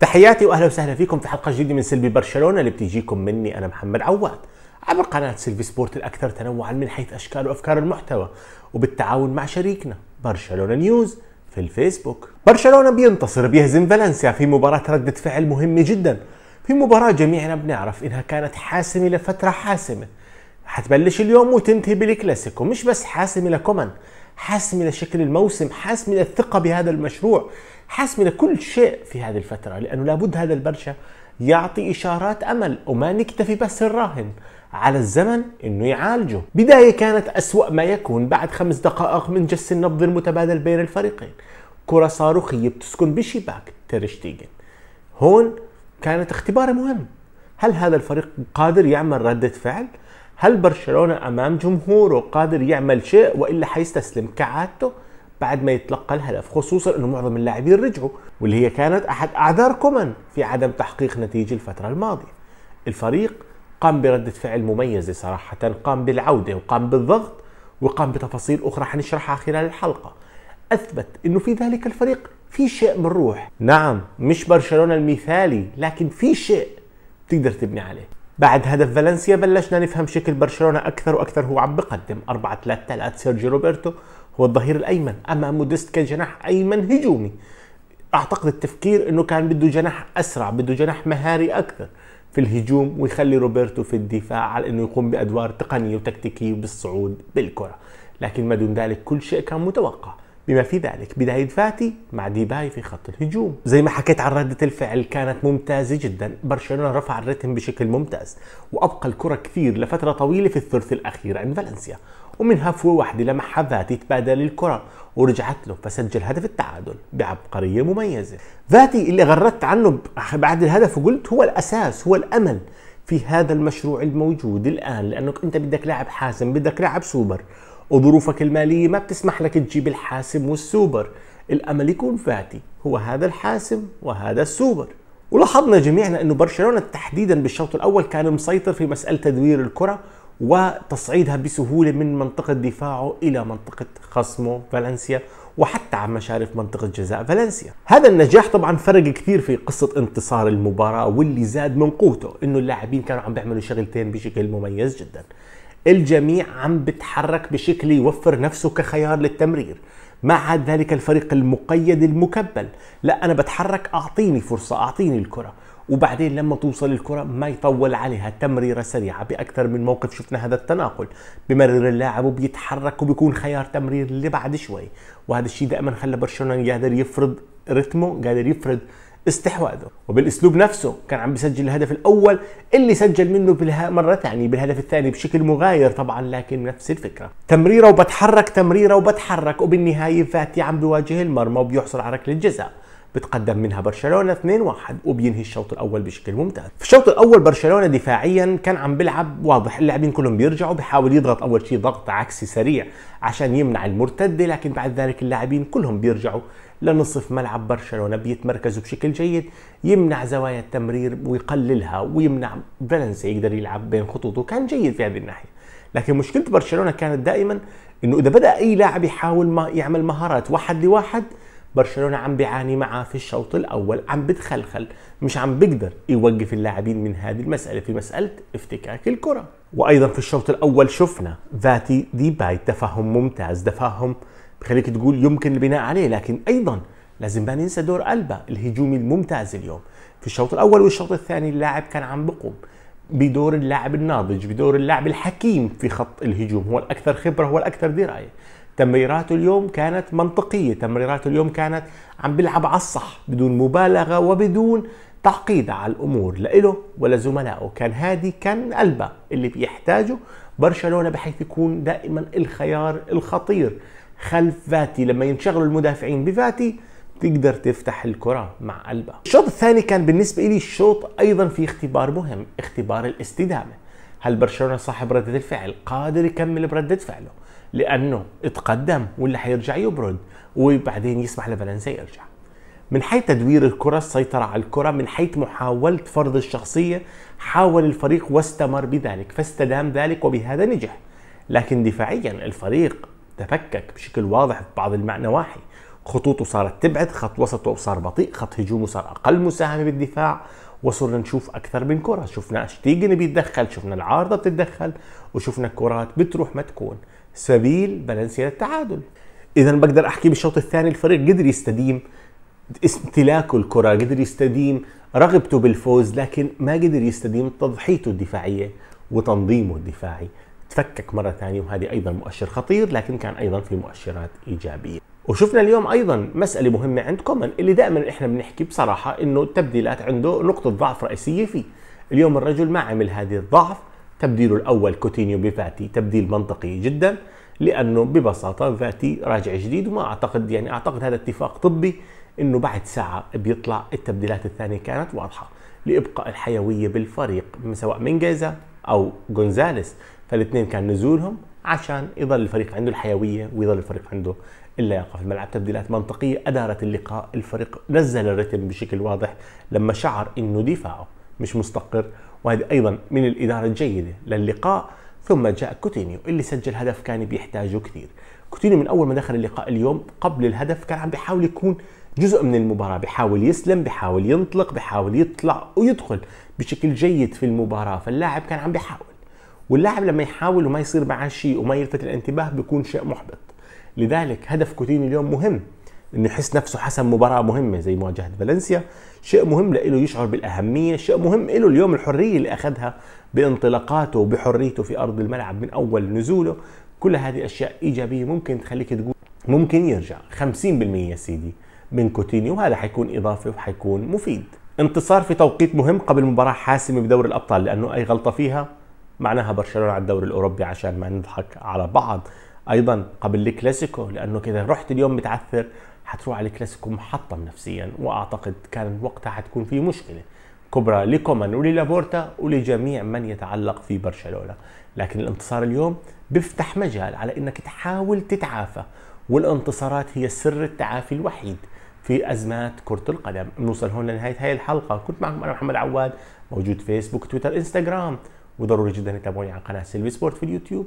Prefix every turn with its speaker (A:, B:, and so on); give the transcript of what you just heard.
A: تحياتي واهلا وسهلا فيكم في حلقه جديده من سلبي برشلونه اللي بتجيكم مني انا محمد عواد عبر قناه سلفي سبورت الاكثر تنوعا من حيث اشكال وافكار المحتوى وبالتعاون مع شريكنا برشلونه نيوز في الفيسبوك. برشلونه بينتصر بيهزم فالنسيا في مباراه رده فعل مهمه جدا. في مباراه جميعنا بنعرف انها كانت حاسمه لفتره حاسمه. حتبلش اليوم وتنتهي بالكلاسيكو مش بس حاسمه لكومان حاسم إلى شكل الموسم حاسم إلى الثقة بهذا المشروع حاسم إلى كل شيء في هذه الفترة لأنه لابد هذا البرشا يعطي إشارات أمل وما نكتفي بس الراهن على الزمن انه يعالجه بداية كانت أسوأ ما يكون بعد خمس دقائق من جس النبض المتبادل بين الفريقين كرة صاروخية بتسكن بشباك تيرشتيجن هون كانت اختبار مهم هل هذا الفريق قادر يعمل ردة فعل؟ هل برشلونه امام جمهوره قادر يعمل شيء والا حيستسلم كعادته بعد ما يتلقى الهدف خصوصا انه معظم اللاعبين رجعوا واللي هي كانت احد اعذار كومان في عدم تحقيق نتيجه الفتره الماضيه الفريق قام بردة فعل مميزة صراحة قام بالعودة وقام بالضغط وقام بتفاصيل أخرى حنشرحها خلال الحلقة أثبت أنه في ذلك الفريق في شيء من روح نعم مش برشلونة المثالي لكن في شيء تقدر تبني عليه بعد هدف فالنسيا بلشنا نفهم شكل برشلونه اكثر واكثر هو عم بقدم 4 3 3 سيرجيو روبرتو هو الظهير الايمن أما ديست كجناح ايمن هجومي اعتقد التفكير انه كان بده جناح اسرع بده جناح مهاري اكثر في الهجوم ويخلي روبرتو في الدفاع على انه يقوم بادوار تقنيه وتكتيكيه بالصعود بالكره لكن ما دون ذلك كل شيء كان متوقع بما في ذلك بداية فاتي مع ديباي في خط الهجوم زي ما حكيت عن ردة الفعل كانت ممتازة جدا برشلونة رفع الرتم بشكل ممتاز وأبقى الكرة كثير لفترة طويلة في الثلث الأخير عند فالنسيا ومنها فوة واحدة لمحها فاتي تبادل الكرة ورجعت له فسجل هدف التعادل بعبقرية مميزة فاتي اللي غردت عنه بعد الهدف وقلت هو الأساس هو الأمل في هذا المشروع الموجود الآن لأنك أنت بدك لاعب حاسم بدك لاعب سوبر وظروفك المالية ما بتسمح لك تجيب الحاسم والسوبر الأمل يكون فاتي هو هذا الحاسم وهذا السوبر ولاحظنا جميعنا أنه برشلونة تحديدا بالشوط الأول كان مسيطر في مسألة تدوير الكرة وتصعيدها بسهولة من منطقة دفاعه إلى منطقة خصمه فالنسيا وحتى على مشارف منطقة جزاء فالنسيا هذا النجاح طبعا فرق كثير في قصة انتصار المباراة واللي زاد من قوته انه اللاعبين كانوا عم بيعملوا شغلتين بشكل مميز جدا الجميع عم بتحرك بشكل يوفر نفسه كخيار للتمرير ما عاد ذلك الفريق المقيد المكبل لا أنا بتحرك أعطيني فرصة أعطيني الكرة وبعدين لما توصل الكرة ما يطول عليها تمريرة سريعة بأكثر من موقف شفنا هذا التناقل بمرر اللاعب وبيتحرك وبيكون خيار تمرير اللي بعد شوي وهذا الشيء دائما خلى برشلونة قادر يفرض رتمه قادر يفرض استحواذه وبالاسلوب نفسه كان عم بيسجل الهدف الاول اللي سجل منه بالها مره ثانيه بالهدف الثاني بشكل مغاير طبعا لكن نفس الفكره تمريره وبتحرك تمريره وبتحرك وبالنهايه فاتي عم بيواجه المرمى وبيحصل على ركله جزاء بتقدم منها برشلونه 2-1 وبينهي الشوط الاول بشكل ممتاز في الشوط الاول برشلونه دفاعيا كان عم بيلعب واضح اللاعبين كلهم بيرجعوا بيحاول يضغط اول شيء ضغط عكسي سريع عشان يمنع المرتده لكن بعد ذلك اللاعبين كلهم بيرجعوا لنصف ملعب برشلونه بيتمركزوا بشكل جيد يمنع زوايا التمرير ويقللها ويمنع فالنسيا يقدر يلعب بين خطوطه كان جيد في هذه الناحيه لكن مشكله برشلونه كانت دائما انه اذا بدا اي لاعب يحاول ما يعمل مهارات واحد لواحد لو برشلونه عم بيعاني معه في الشوط الاول عم بتخلخل مش عم بيقدر يوقف اللاعبين من هذه المساله في مساله افتكاك الكره وايضا في الشوط الاول شفنا فاتي ديباي تفهم ممتاز تفهم بخليك تقول يمكن البناء عليه لكن ايضا لازم ما ننسى دور البا الهجومي الممتاز اليوم في الشوط الاول والشوط الثاني اللاعب كان عم بقوم بدور اللاعب الناضج بدور اللاعب الحكيم في خط الهجوم هو الاكثر خبره هو الاكثر درايه تمريراته اليوم كانت منطقيه تمريراته اليوم كانت عم بيلعب على الصح بدون مبالغه وبدون تعقيد على الامور لإله ولزملائه كان هادي كان قلبه اللي بيحتاجه برشلونه بحيث يكون دائما الخيار الخطير خلف فاتي لما ينشغلوا المدافعين بفاتي تقدر تفتح الكرة مع قلبه الشوط الثاني كان بالنسبة لي الشوط أيضا في اختبار مهم اختبار الاستدامة هل برشلونة صاحب ردة الفعل قادر يكمل بردة فعله لانه اتقدم واللي هيرجع يبرد وبعدين يسمح لفالنسيا يرجع من حيث تدوير الكرة السيطرة على الكرة من حيث محاولة فرض الشخصية حاول الفريق واستمر بذلك فاستدام ذلك وبهذا نجح لكن دفاعيا الفريق تفكك بشكل واضح في بعض النواحي خطوطه صارت تبعد خط وسطه صار بطيء خط هجومه صار أقل مساهمة بالدفاع وصرنا نشوف أكثر من كرة شفنا أشتيجن بيتدخل شفنا العارضة بتتدخل وشفنا كرات بتروح ما تكون سبيل فالنسيا للتعادل اذا بقدر احكي بالشوط الثاني الفريق قدر يستديم استلاكه الكره قدر يستديم رغبته بالفوز لكن ما قدر يستديم تضحيته الدفاعيه وتنظيمه الدفاعي تفكك مره ثانيه وهذه ايضا مؤشر خطير لكن كان ايضا في مؤشرات ايجابيه وشفنا اليوم ايضا مساله مهمه عند كومان اللي دائما احنا بنحكي بصراحه انه التبديلات عنده نقطه ضعف رئيسيه فيه اليوم الرجل ما عمل هذه الضعف تبديله الأول كوتينيو بفاتي تبديل منطقي جدا لأنه ببساطة فاتي راجع جديد وما أعتقد يعني أعتقد هذا اتفاق طبي أنه بعد ساعة بيطلع التبديلات الثانية كانت واضحة لإبقاء الحيوية بالفريق سواء من جيزا أو جونزاليس فالاثنين كان نزولهم عشان يظل الفريق عنده الحيوية ويظل الفريق عنده اللياقة في الملعب تبديلات منطقية أدارت اللقاء الفريق نزل الرتم بشكل واضح لما شعر أنه دفاعه مش مستقر وهذه أيضا من الإدارة الجيدة للقاء ثم جاء كوتينيو اللي سجل هدف كان بيحتاجه كثير كوتينيو من أول ما دخل اللقاء اليوم قبل الهدف كان عم بيحاول يكون جزء من المباراة بيحاول يسلم بيحاول ينطلق بيحاول يطلع ويدخل بشكل جيد في المباراة فاللاعب كان عم بيحاول واللاعب لما يحاول وما يصير معاه شيء وما يلفت الانتباه بيكون شيء محبط لذلك هدف كوتينيو اليوم مهم انه يحس نفسه حسم مباراه مهمه زي مواجهه فالنسيا شيء مهم له يشعر بالاهميه شيء مهم له اليوم الحريه اللي اخذها بانطلاقاته وبحريته في ارض الملعب من اول نزوله كل هذه اشياء ايجابيه ممكن تخليك تقول ممكن يرجع 50% يا سيدي من كوتينيو وهذا حيكون اضافه وحيكون مفيد انتصار في توقيت مهم قبل مباراه حاسمه بدور الابطال لانه اي غلطه فيها معناها برشلونه على الدوري الاوروبي عشان ما نضحك على بعض ايضا قبل الكلاسيكو لانه كذا رحت اليوم متعثر حتروح على الكلاسيكو محطم نفسيا واعتقد كان وقتها حتكون في مشكله كبرى لكومان وللابورتا ولجميع من يتعلق في برشلونه لكن الانتصار اليوم بيفتح مجال على انك تحاول تتعافى والانتصارات هي سر التعافي الوحيد في ازمات كره القدم نوصل هون لنهايه هاي الحلقه كنت معكم انا محمد عواد موجود فيسبوك تويتر انستغرام وضروري جدا تتابعوني على قناه سيلفي سبورت في اليوتيوب